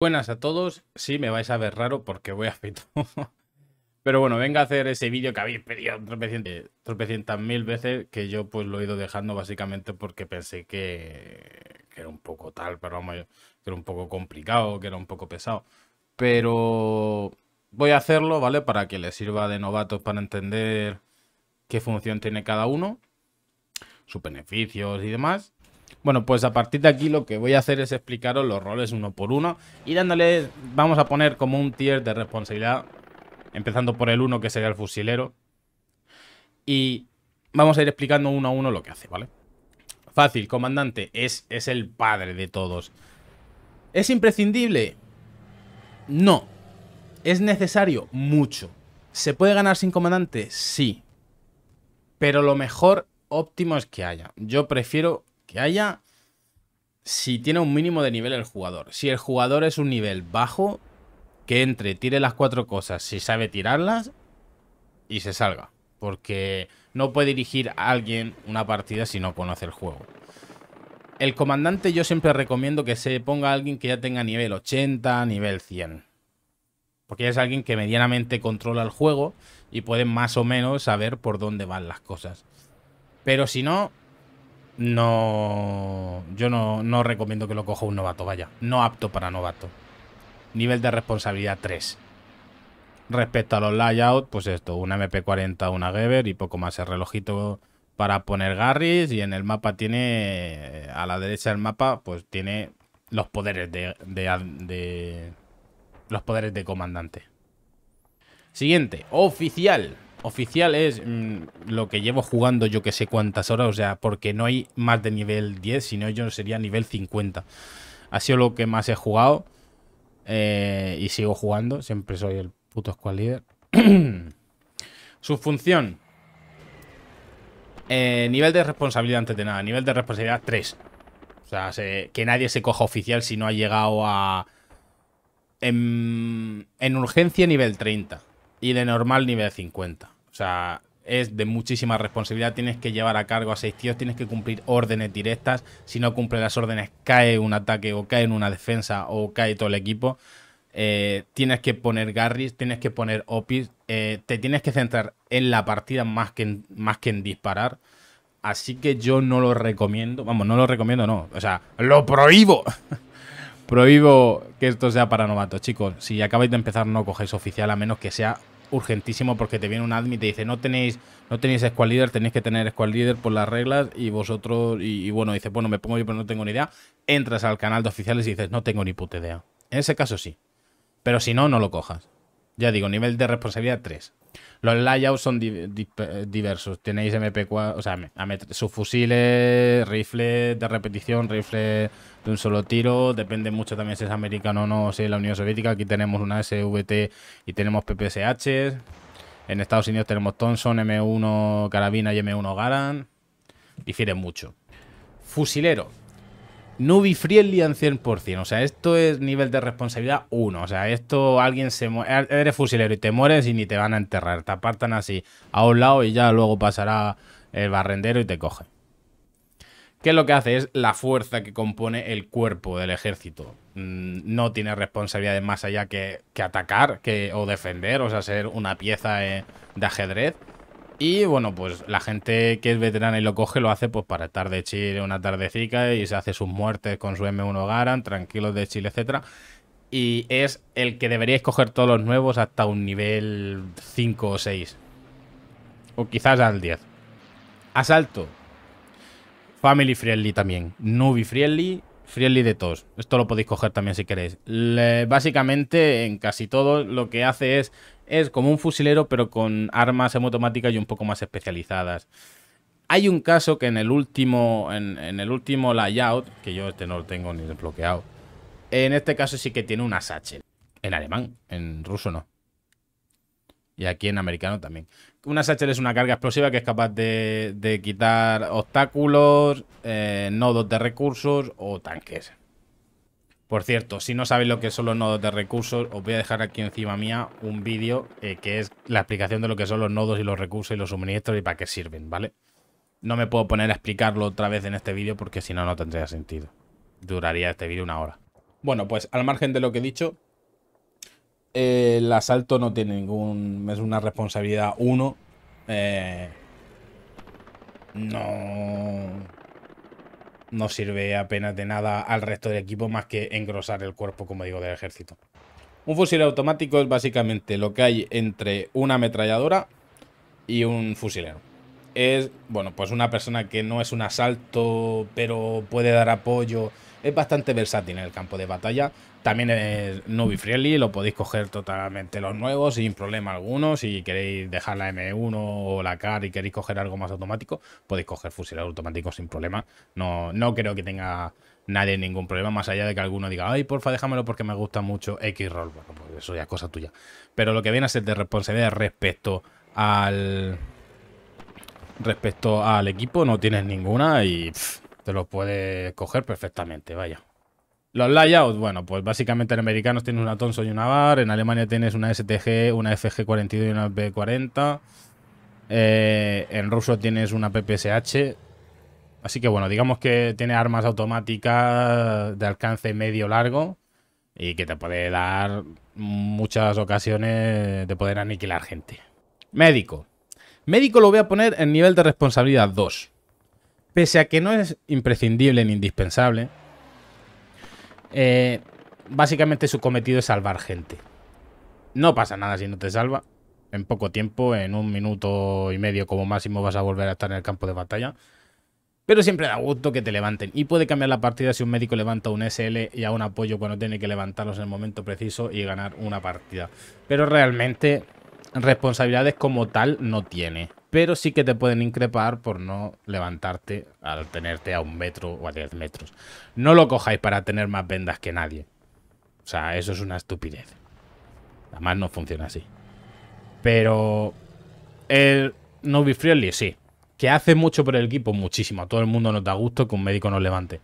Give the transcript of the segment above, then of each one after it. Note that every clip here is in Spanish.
Buenas a todos, si me vais a ver raro porque voy a Pero bueno, venga a hacer ese vídeo que habéis pedido tropecientas, mil veces, que yo pues lo he ido dejando básicamente porque pensé que, que era un poco tal, pero vamos, que era un poco complicado, que era un poco pesado. Pero voy a hacerlo, ¿vale? Para que les sirva de novatos para entender qué función tiene cada uno, sus beneficios y demás. Bueno, pues a partir de aquí lo que voy a hacer es explicaros los roles uno por uno y dándole, vamos a poner como un tier de responsabilidad, empezando por el uno que sería el fusilero. Y vamos a ir explicando uno a uno lo que hace, ¿vale? Fácil, comandante, es, es el padre de todos. ¿Es imprescindible? No. ¿Es necesario? Mucho. ¿Se puede ganar sin comandante? Sí. Pero lo mejor óptimo es que haya. Yo prefiero que haya... Si tiene un mínimo de nivel el jugador. Si el jugador es un nivel bajo, que entre, tire las cuatro cosas, si sabe tirarlas, y se salga. Porque no puede dirigir a alguien una partida si no conoce el juego. El comandante yo siempre recomiendo que se ponga alguien que ya tenga nivel 80, nivel 100. Porque es alguien que medianamente controla el juego y puede más o menos saber por dónde van las cosas. Pero si no, no. Yo no, no recomiendo que lo coja un novato, vaya. No apto para novato. Nivel de responsabilidad 3. Respecto a los layouts, pues esto, una MP40, una Geber y poco más. El relojito para poner Garris y en el mapa tiene, a la derecha del mapa, pues tiene los poderes de los poderes de comandante. Siguiente, oficial oficial es mm, lo que llevo jugando yo que sé cuántas horas, o sea, porque no hay más de nivel 10, sino yo sería nivel 50. Ha sido lo que más he jugado eh, y sigo jugando, siempre soy el puto squad leader. Su función. Eh, nivel de responsabilidad antes de nada, nivel de responsabilidad 3. O sea, que nadie se coja oficial si no ha llegado a... En, en urgencia nivel 30 y de normal nivel 50. O sea, es de muchísima responsabilidad. Tienes que llevar a cargo a seis tíos, tienes que cumplir órdenes directas. Si no cumple las órdenes, cae un ataque o cae en una defensa o cae todo el equipo. Eh, tienes que poner Garris, tienes que poner Opis, eh, te tienes que centrar en la partida más que en, más que en disparar. Así que yo no lo recomiendo. Vamos, no lo recomiendo, no. O sea, lo prohíbo. prohíbo que esto sea para novatos, chicos. Si acabáis de empezar, no cogéis oficial a menos que sea urgentísimo porque te viene un admin y te dice no tenéis no tenéis squad leader, tenéis que tener squad leader por las reglas y vosotros y, y, bueno, dice, bueno, me pongo yo pero no tengo ni idea, entras al canal de oficiales y dices, no tengo ni puta idea. En ese caso sí. Pero si no, no lo cojas. Ya digo, nivel de responsabilidad 3. Los layouts son diversos. Tenéis MP4, o sea, subfusiles, rifles de repetición, rifles de un solo tiro. Depende mucho también si es americano o no, si es la Unión Soviética. Aquí tenemos una SVT y tenemos PPSH. En Estados Unidos tenemos Thompson, M1 Carabina y M1 Garand. Difiere mucho. Fusilero. Nubi Friendly al 100%. O sea, esto es nivel de responsabilidad 1. O sea, esto alguien se muere. Eres fusilero y te mueres y ni te van a enterrar. Te apartan así a un lado y ya luego pasará el barrendero y te coge. ¿Qué es lo que hace? Es la fuerza que compone el cuerpo del ejército. Mm, no tiene responsabilidades más allá que, atacar que, o defender, o sea, ser una pieza eh, de ajedrez. Y bueno, pues la gente que es veterana y lo coge lo hace pues para tarde de Chile una tardecica y se hace sus muertes con su M1 Garand, tranquilos de Chile, etcétera. Y es el que deberíais coger todos los nuevos hasta un nivel 5 o 6. O quizás al 10. Asalto. Family friendly también. Nubi friendly. Friendly de todos. Esto lo podéis coger también si queréis. básicamente en casi todo lo que hace es es como un fusilero, pero con armas semiautomáticas y un poco más especializadas. Hay un caso que en el último, en, el último layout, que yo este no lo tengo ni desbloqueado, en este caso sí que tiene una satchel. En alemán, en ruso no. Y aquí en americano también. Una satchel es una carga explosiva que es capaz de, quitar obstáculos, eh, nodos de recursos o tanques. Por cierto, si no sabéis lo que son los nodos de recursos, os voy a dejar aquí encima mía un vídeo eh, que es la explicación de lo que son los nodos y los recursos y los suministros y para qué sirven, ¿vale? No me puedo poner a explicarlo otra vez en este vídeo porque si no, no tendría sentido. Duraría este vídeo una hora. Bueno, pues al margen de lo que he dicho, eh, el asalto no tiene ningún... es una responsabilidad uno. Eh, no no sirve apenas de nada al resto del equipo más que engrosar el cuerpo, como digo, del ejército. Un fusil automático es básicamente lo que hay entre una ametralladora y un fusilero. Es, bueno, pues una persona que no es un asalto, pero puede dar apoyo. Es bastante versátil en el campo de batalla también es Nubi Friendly, lo podéis coger totalmente los nuevos sin problema alguno. Si queréis dejar la M1 o la CAR y queréis coger algo más automático, podéis coger fusiles automático sin problema. No, no creo que tenga nadie ningún problema, más allá de que alguno diga, ay, porfa, déjamelo porque me gusta mucho X roll. pues eso ya es cosa tuya. Pero lo que viene a ser de responsabilidad respecto al. Respecto al equipo, no tienes ninguna y te lo puedes coger perfectamente, vaya. Los layouts, bueno, pues básicamente en americanos tienes una Thomson y una VAR, en Alemania tienes una STG, una FG42 y una B40, eh, en ruso tienes una PPSH, así que bueno, digamos que tiene armas automáticas de alcance medio-largo y que te puede dar muchas ocasiones de poder aniquilar gente. Médico. Médico lo voy a poner en nivel de responsabilidad 2. Pese a que no es imprescindible ni indispensable, eh, básicamente su cometido es salvar gente. No pasa nada si no te salva. En poco tiempo, en un minuto y medio como máximo, vas a volver a estar en el campo de batalla. Pero siempre da gusto que te levanten. Y puede cambiar la partida si un médico levanta un SL y a un apoyo cuando tiene que levantarlos en el momento preciso y ganar una partida. Pero realmente responsabilidades como tal no tiene pero sí que te pueden increpar por no levantarte al tenerte a un metro o a diez metros. No lo cojáis para tener más vendas que nadie. O sea, eso es una estupidez. Además no funciona así. Pero el no be friendly, sí. Que hace mucho por el equipo, muchísimo. A todo el mundo nos da gusto que un médico nos levante.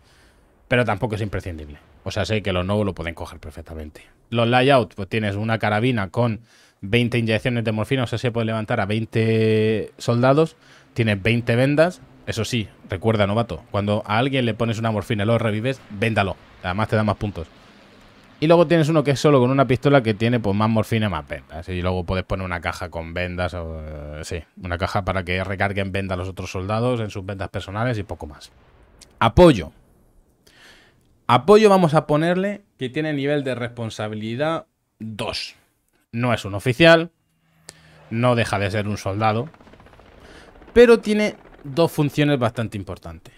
Pero tampoco es imprescindible. O sea, sé que los no lo pueden coger perfectamente. Los layouts, pues tienes una carabina con 20 inyecciones de morfina, o sea, se puede levantar a 20 soldados, tienes 20 vendas. Eso sí, recuerda, novato, cuando a alguien le pones una morfina y lo revives, véndalo. Además te da más puntos. Y luego tienes uno que es solo con una pistola que tiene pues más morfina, más vendas. Y luego puedes poner una caja con vendas o... Eh, sí, una caja para que recarguen vendas los otros soldados en sus vendas personales y poco más. Apoyo. Apoyo vamos a ponerle que tiene nivel de responsabilidad 2. No es un oficial, no deja de ser un soldado, pero tiene dos funciones bastante importantes.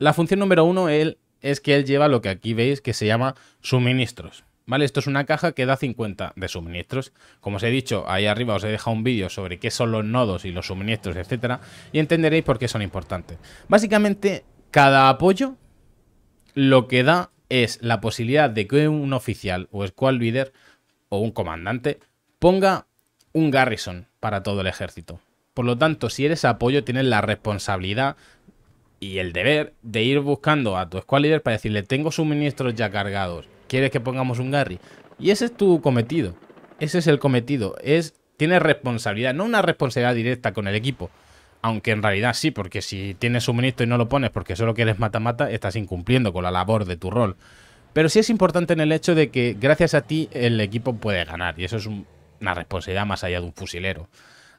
La función número uno él, es que él lleva lo que aquí veis que se llama suministros. ¿Vale? Esto es una caja que da 50 de suministros. Como os he dicho, ahí arriba os he dejado un vídeo sobre qué son los nodos y los suministros, etcétera, y entenderéis por qué son importantes. Básicamente, cada apoyo lo que da es la posibilidad de que un oficial o squad líder o un comandante ponga un garrison para todo el ejército. Por lo tanto, si eres apoyo, tienes la responsabilidad y el deber de ir buscando a tu squad para decirle, tengo suministros ya cargados, ¿quieres que pongamos un garry? Y ese es tu cometido. Ese es el cometido. Es, tienes responsabilidad, no una responsabilidad directa con el equipo. Aunque en realidad sí, porque si tienes suministro y no lo pones porque solo quieres mata-mata, estás incumpliendo con la labor de tu rol. Pero sí es importante en el hecho de que gracias a ti el equipo puede ganar. Y eso es una responsabilidad más allá de un fusilero.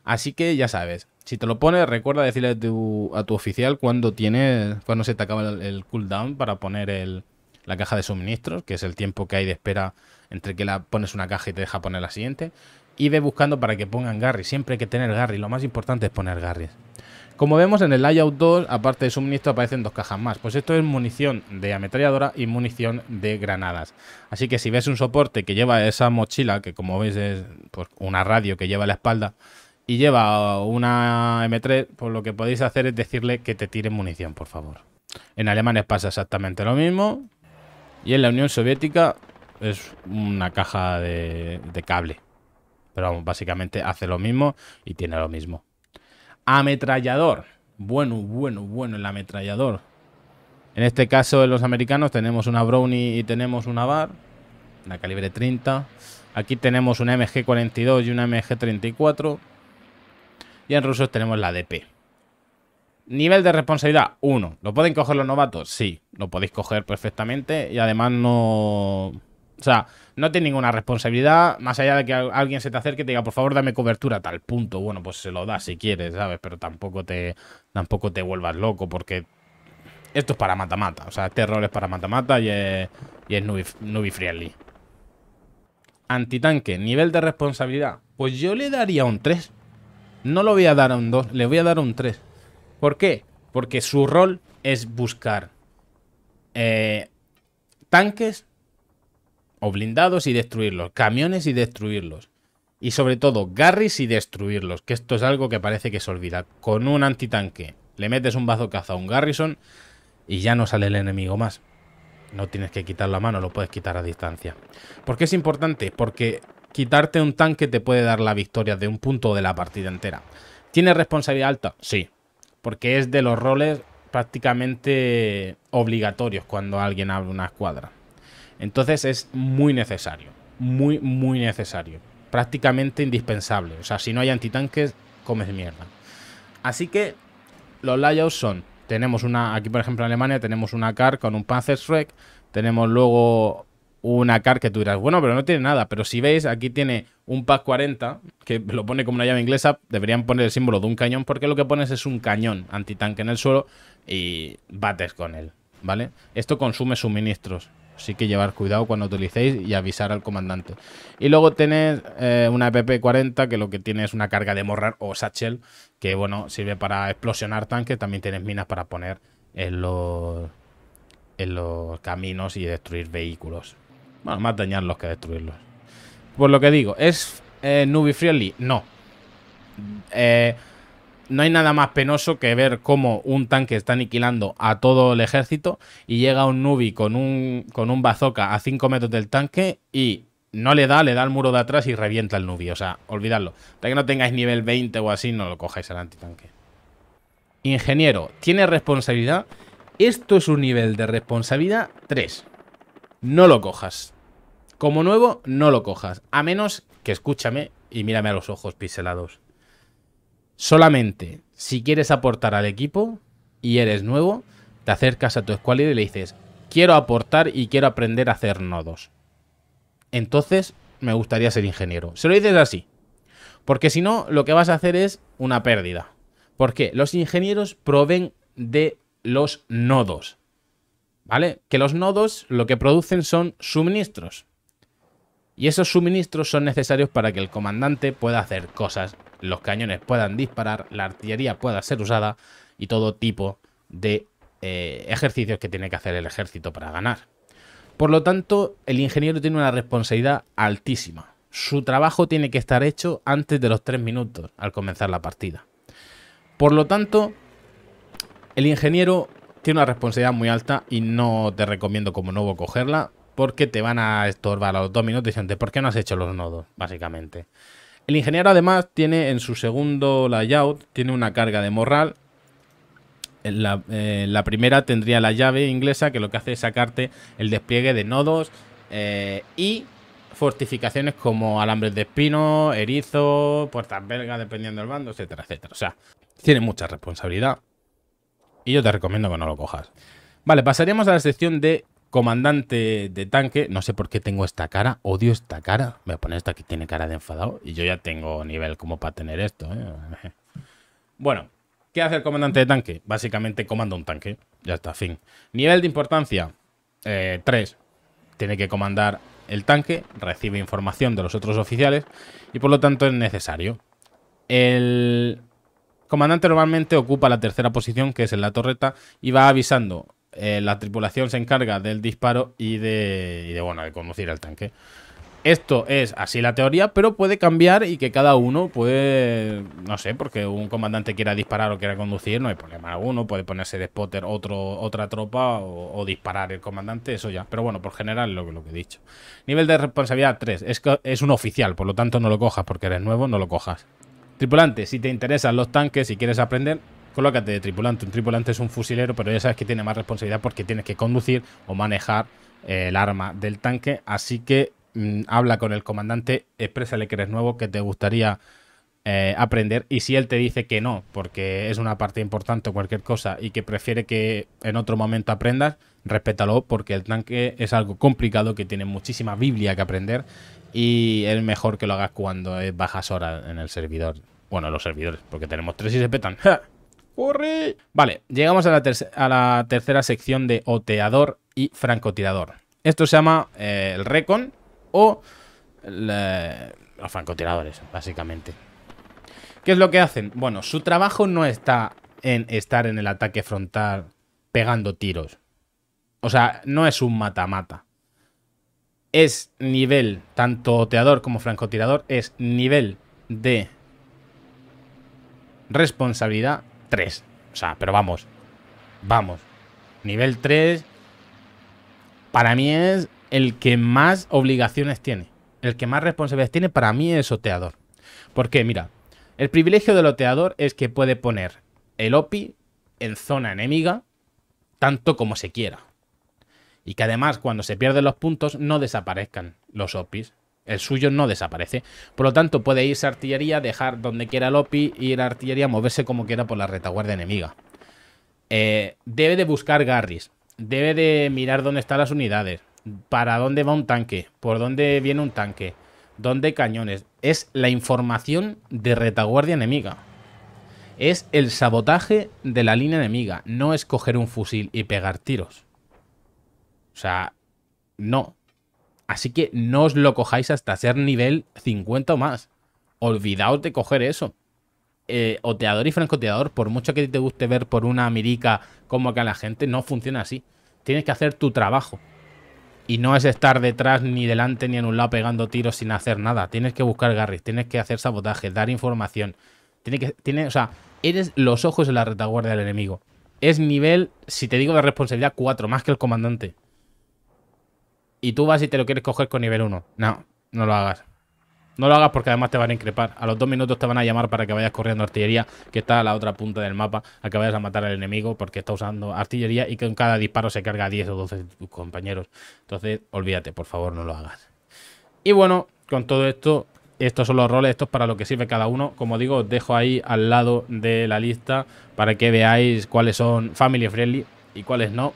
Así que ya sabes, si te lo pones, recuerda decirle a tu, oficial cuando, tiene, cuando se te acaba el, cooldown para poner la caja de suministros, que es el tiempo que hay de espera entre que la pones una caja y te deja poner la siguiente y ve buscando para que pongan Garry. Siempre hay que tener Garry. Lo más importante es poner Garry. Como vemos en el layout 2, aparte de suministro, aparecen dos cajas más. Pues esto es munición de ametralladora y munición de granadas. Así que si ves un soporte que lleva esa mochila, que como veis es pues, una radio que lleva a la espalda, y lleva una M3, pues lo que podéis hacer es decirle que te tire munición, por favor. En Alemania pasa exactamente lo mismo. Y en la Unión Soviética es una caja de cable. Pero vamos, básicamente hace lo mismo y tiene lo mismo. Ametrallador. Bueno, bueno, bueno el ametrallador. En este caso, en los americanos, tenemos una Brownie y tenemos una VAR. Una calibre 30. Aquí tenemos una MG42 y una MG34. Y en rusos tenemos la DP. Nivel de responsabilidad 1. ¿Lo pueden coger los novatos? Sí, lo podéis coger perfectamente. Y además no... O sea, no tiene ninguna responsabilidad, más allá de que alguien se te acerque y te diga, por favor, dame cobertura a tal punto. Bueno, pues se lo da si quieres, ¿sabes? Pero tampoco te, tampoco te vuelvas loco, porque esto es para mata-mata. O sea, este rol es para mata-mata y es, y es friendly. Antitanque, nivel de responsabilidad. Pues yo le daría un 3. No lo voy a dar a un 2, le voy a dar un 3. ¿Por qué? Porque su rol es buscar eh, tanques o blindados y destruirlos. Camiones y destruirlos. Y sobre todo, garris y destruirlos. Que esto es algo que parece que se olvida. Con un antitanque le metes un caza a un garrison y ya no sale el enemigo más. No tienes que quitar la mano, lo puedes quitar a distancia. ¿Por qué es importante? Porque quitarte un tanque te puede dar la victoria de un punto de la partida entera. ¿Tiene responsabilidad alta? Sí. Porque es de los roles prácticamente obligatorios cuando alguien abre una escuadra. Entonces es muy necesario, muy, muy necesario. Prácticamente indispensable. O sea, si no hay antitanques, comes mierda. Así que los layouts son, tenemos una, aquí por ejemplo en Alemania tenemos una car con un Panzerschreck, tenemos luego una car que tú dirás, bueno, pero no tiene nada, pero si veis, aquí tiene un Pack 40, que lo pone como una llave inglesa, deberían poner el símbolo de un cañón, porque lo que pones es un cañón antitanque en el suelo y bates con él, ¿vale? Esto consume suministros, Así que llevar cuidado cuando utilicéis y avisar al comandante. Y luego tenéis eh, una e PP40 que lo que tiene es una carga de morrar o satchel que bueno, sirve para explosionar tanques, también tienes minas para poner en los, en los caminos y destruir vehículos. Bueno, más dañarlos que destruirlos. Por lo que digo, ¿es eh, Nubi Friendly? No. Eh, no hay nada más penoso que ver cómo un tanque está aniquilando a todo el ejército y llega un nubi con un, con un bazooka a 5 metros del tanque y no le da, le da el muro de atrás y revienta el nubi. O sea, olvidadlo. Para que no tengáis nivel 20 o así, no lo cojáis al antitanque. Ingeniero, tiene responsabilidad. Esto es un nivel de responsabilidad 3. No lo cojas. Como nuevo, no lo cojas. A menos que escúchame y mírame a los ojos piselados solamente si quieres aportar al equipo y eres nuevo, te acercas a tu squad y le dices, quiero aportar y quiero aprender a hacer nodos. Entonces, me gustaría ser ingeniero. Se lo dices así. Porque si no, lo que vas a hacer es una pérdida. Porque los ingenieros proveen de los nodos. ¿Vale? Que los nodos lo que producen son suministros y esos suministros son necesarios para que el comandante pueda hacer cosas, los cañones puedan disparar, la artillería pueda ser usada y todo tipo de eh, ejercicios que tiene que hacer el ejército para ganar. Por lo tanto, el ingeniero tiene una responsabilidad altísima. Su trabajo tiene que estar hecho antes de los 3 minutos al comenzar la partida. Por lo tanto, el ingeniero tiene una responsabilidad muy alta y no te recomiendo como nuevo cogerla porque te van a estorbar a los dos minutos diciendo ¿por qué no has hecho los nodos? Básicamente. El ingeniero además tiene en su segundo layout, tiene una carga de morral. Eh, la, primera tendría la llave inglesa que lo que hace es sacarte el despliegue de nodos eh, y fortificaciones como alambres de espino, erizo, puertas belgas dependiendo del bando, etcétera, etcétera. O sea, tiene mucha responsabilidad y yo te recomiendo que no lo cojas. Vale, pasaríamos a la sección de comandante de tanque. No sé por qué tengo esta cara, odio esta cara. Me voy a poner esta que tiene cara de enfadado y yo ya tengo nivel como para tener esto. ¿eh? Bueno, ¿qué hace el comandante de tanque? Básicamente comanda un tanque. Ya está, fin. Nivel de importancia, 3. Eh, tiene que comandar el tanque, recibe información de los otros oficiales y por lo tanto es necesario. El comandante normalmente ocupa la tercera posición, que es en la torreta, y va avisando eh, la tripulación se encarga del disparo y de, bueno, de conducir el tanque. Esto es así la teoría, pero puede cambiar y que cada uno puede, no sé, porque un comandante quiera disparar o quiera conducir, no hay problema alguno, puede ponerse de spotter otro, otra tropa o, disparar el comandante, eso ya. Pero bueno, por general lo, lo que he dicho. Nivel de responsabilidad 3, es, un oficial, por lo tanto no lo cojas porque eres nuevo, no lo cojas. Tripulante, si te interesan los tanques, y quieres aprender, colócate de tripulante. Un tripulante es un fusilero, pero ya sabes que tiene más responsabilidad porque tienes que conducir o manejar eh, el arma del tanque. Así que mm, habla con el comandante, exprésale que eres nuevo, que te gustaría eh, aprender. Y si él te dice que no, porque es una parte importante o cualquier cosa, y que prefiere que en otro momento aprendas, respétalo, porque el tanque es algo complicado que tiene muchísima Biblia que aprender. Y es mejor que lo hagas cuando bajas horas en el servidor. Bueno, los servidores, porque tenemos tres y se petan. Vale, llegamos a la, tercera sección de oteador y francotirador. Esto se llama eh, el recon o eh, los francotiradores, básicamente. ¿Qué es lo que hacen? Bueno, su trabajo no está en estar en el ataque frontal pegando tiros. O sea, no es un mata-mata. Es nivel, tanto oteador como francotirador, es nivel de responsabilidad 3. O sea, pero vamos. Vamos. Nivel 3 para mí es el que más obligaciones tiene. El que más responsabilidades tiene para mí es oteador. Porque mira, el privilegio del oteador es que puede poner el OPI en zona enemiga tanto como se quiera. Y que además cuando se pierden los puntos no desaparezcan los OPIs. El suyo no desaparece. Por lo tanto, puede irse a artillería, dejar donde quiera el OPI, ir a artillería, moverse como quiera por la retaguardia enemiga. Eh, debe de buscar Garris. Debe de mirar dónde están las unidades. Para dónde va un tanque. Por dónde viene un tanque. Dónde hay cañones. Es la información de retaguardia enemiga. Es el sabotaje de la línea enemiga. No es coger un fusil y pegar tiros. O sea, no. Así que no os lo cojáis hasta ser nivel 50 o más. Olvidaos de coger eso. Eh, oteador y francoteador, por mucho que te guste ver por una mirica como que la gente, no funciona así. Tienes que hacer tu trabajo. Y no es estar detrás, ni delante, ni en un lado pegando tiros sin hacer nada. Tienes que buscar garris, tienes que hacer sabotaje, dar información. Tienes que, o sea, eres los ojos en la retaguardia del enemigo. Es nivel, si te digo de responsabilidad, 4, más que el comandante y tú vas y te lo quieres coger con nivel 1. No, no lo hagas. No lo hagas porque además te van a increpar. A los dos minutos te van a llamar para que vayas corriendo artillería, que está a la otra punta del mapa, a que vayas a matar al enemigo porque está usando artillería y que en cada disparo se carga 10 o 12 de tus compañeros. Entonces, olvídate, por favor, no lo hagas. Y bueno, con todo esto, estos son los roles, esto es para lo que sirve cada uno. Como digo, os dejo ahí al lado de la lista para que veáis cuáles son family friendly y cuáles no.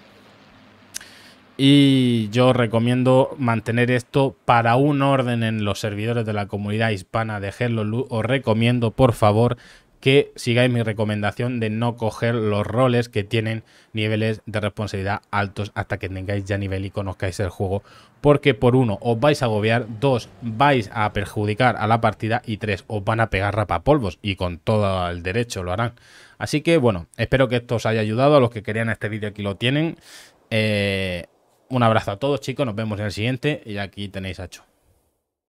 Y yo recomiendo mantener esto para un orden en los servidores de la comunidad hispana de Hello Os recomiendo, por favor, que sigáis mi recomendación de no coger los roles que tienen niveles de responsabilidad altos hasta que tengáis ya nivel y conozcáis el juego. Porque por uno, os vais a agobiar, dos, vais a perjudicar a la partida y tres, os van a pegar rapapolvos y con todo el derecho lo harán. Así que bueno, espero que esto os haya ayudado. A los que querían este vídeo aquí lo tienen. Eh, un abrazo a todos, chicos. Nos vemos en el siguiente. Y aquí tenéis a